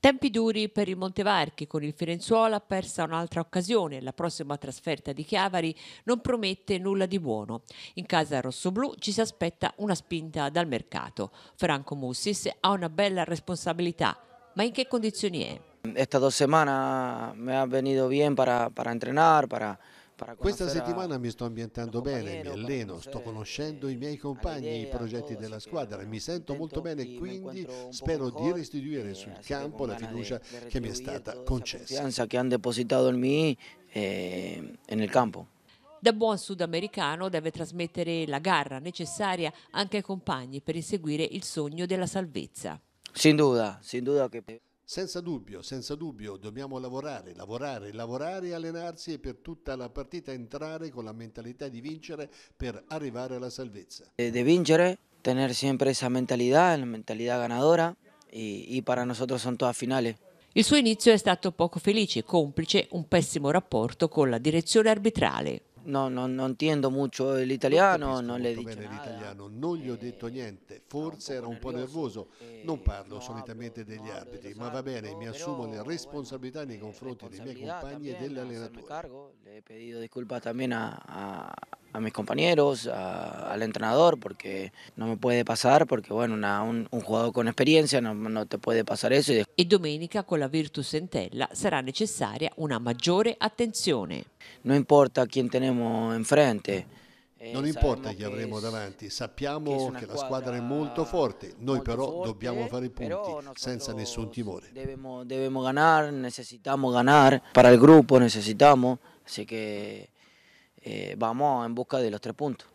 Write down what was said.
Tempi duri per il Montevarchi, con il Firenzuola persa un'altra occasione, la prossima trasferta di Chiavari non promette nulla di buono. In casa rossoblù ci si aspetta una spinta dal mercato. Franco Mussis ha una bella responsabilità, ma in che condizioni è? Estas dos semanas me han venido bien para, para entrenar, para, questa settimana mi sto ambientando bene, mi alleno, sto conoscendo i miei compagni, i progetti della squadra, mi sento molto bene, quindi spero di restituire sul campo la fiducia che mi è stata concessa. La fiducia che hanno depositato in me eh, nel campo. Da buon sudamericano deve trasmettere la garra necessaria anche ai compagni per inseguire il sogno della salvezza. Sin duda, sin duda che... Senza dubbio, senza dubbio, dobbiamo lavorare, lavorare, lavorare, allenarsi e per tutta la partita entrare con la mentalità di vincere per arrivare alla salvezza. De vincere, tener sempre esa mentalità, la mentalità ganadora e per noi sono tutte finali. Il suo inizio è stato poco felice, complice un pessimo rapporto con la direzione arbitrale. No, no, non intendo molto l'italiano, non, le dice l'italiano, non gli ho eh, detto niente, forse era un po' nervoso, eh, non parlo solitamente degli arbitri, ma va bene, mi assumo le responsabilità nei confronti dei miei compagni e dell'allenatore. Le he pedido disculpas también a, a mis compañeros, a, al entrenador, porque no me puede pasar, porque bueno, una, un, un, jugador con experiencia no, no, te puede pasare eso. E domenica con la Virtus Entella sarà necessaria una maggiore attenzione. Eh, non importa chi abbiamo in frente. non importa chi avremo davanti, sappiamo che, la squadra è molto forte, noi però dobbiamo fare i punti senza nessun timore. Dobbiamo ganare, necessitiamo ganare, per il gruppo necessitiamo, así que... Eh, vamos en busca de los tres puntos.